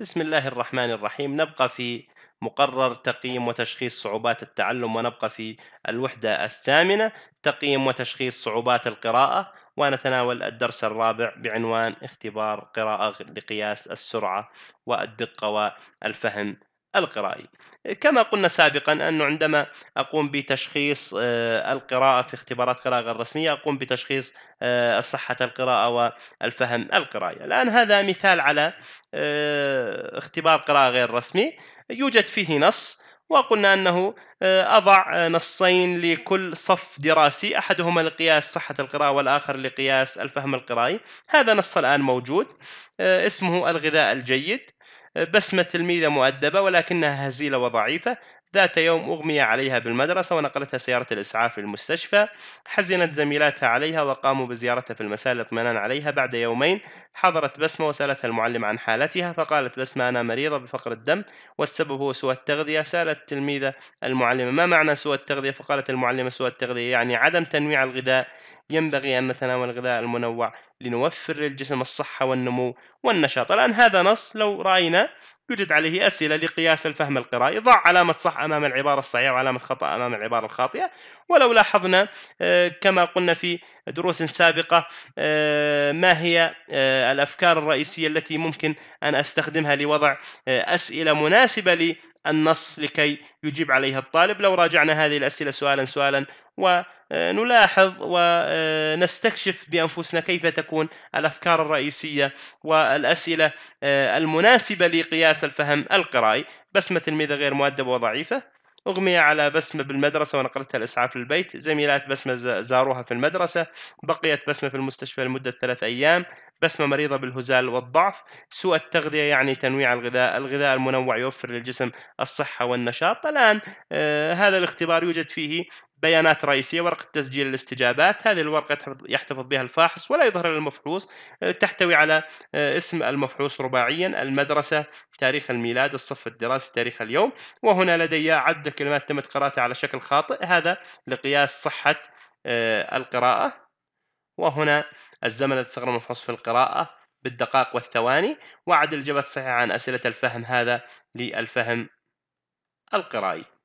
بسم الله الرحمن الرحيم نبقى في مقرر تقييم وتشخيص صعوبات التعلم ونبقى في الوحدة الثامنة تقييم وتشخيص صعوبات القراءة ونتناول الدرس الرابع بعنوان اختبار قراءة لقياس السرعة والدقة والفهم القرائي كما قلنا سابقا أنه عندما أقوم بتشخيص آه، القراءة في اختبارات قراءة غير رسمية أقوم بتشخيص آه، صحة القراءة والفهم القرائي الآن هذا مثال على آه، اختبار قراءة غير رسمي يوجد فيه نص وقلنا أنه آه، أضع آه، نصين لكل صف دراسي أحدهما لقياس صحة القراءة والآخر لقياس الفهم القرائي هذا نص الآن موجود اسمه الغذاء الجيد بسمة تلميذة مؤدبة ولكنها هزيلة وضعيفة ذات يوم أغمي عليها بالمدرسة ونقلتها سيارة الإسعاف للمستشفى حزنت زميلاتها عليها وقاموا بزيارتها في المساء للاطمئنان عليها بعد يومين حضرت بسمة وسألتها المعلم عن حالتها فقالت بسمة أنا مريضة بفقر الدم والسبب هو سوء التغذية سألت التلميذة المعلمة ما معنى سوء التغذية فقالت المعلمة سوء التغذية يعني عدم تنويع الغذاء ينبغي أن نتناول الغذاء المنوع لنوفر للجسم الصحة والنمو والنشاط الآن هذا نص لو رأينا يوجد عليه أسئلة لقياس الفهم القرائي ضع علامة صح أمام العبارة الصحيحة وعلامة خطأ أمام العبارة الخاطئة ولو لاحظنا آه، كما قلنا في دروس سابقة آه، ما هي آه، الأفكار الرئيسية التي ممكن أن أستخدمها لوضع أسئلة مناسبة النص لكي يجيب عليها الطالب لو راجعنا هذه الأسئلة سؤالا سؤالا ونلاحظ ونستكشف بأنفسنا كيف تكون الأفكار الرئيسية والأسئلة المناسبة لقياس الفهم القرائي بسمة تلميذة غير مؤدبة وضعيفة أغمي على بسمة بالمدرسة ونقلتها الإسعاف للبيت زميلات بسمة زاروها في المدرسة بقيت بسمة في المستشفى لمدة ثلاث أيام بسمة مريضة بالهزال والضعف سوء التغذية يعني تنويع الغذاء الغذاء المنوع يوفر للجسم الصحة والنشاط الآن آه، هذا الاختبار يوجد فيه بيانات رئيسيه ورقه تسجيل الاستجابات هذه الورقه يحتفظ بها الفاحص ولا يظهر للمفحوص آه، تحتوي على آه، اسم المفحوص رباعيا المدرسه تاريخ الميلاد الصف الدراسي تاريخ اليوم وهنا لدي عدة كلمات تمت قراءتها على شكل خاطئ هذا لقياس صحه القراءه وهنا الزمن الذي تستغرمه في القراءة بالدقائق والثواني وعد الإجابات الصحيحة عن أسئلة الفهم هذا للفهم القرائي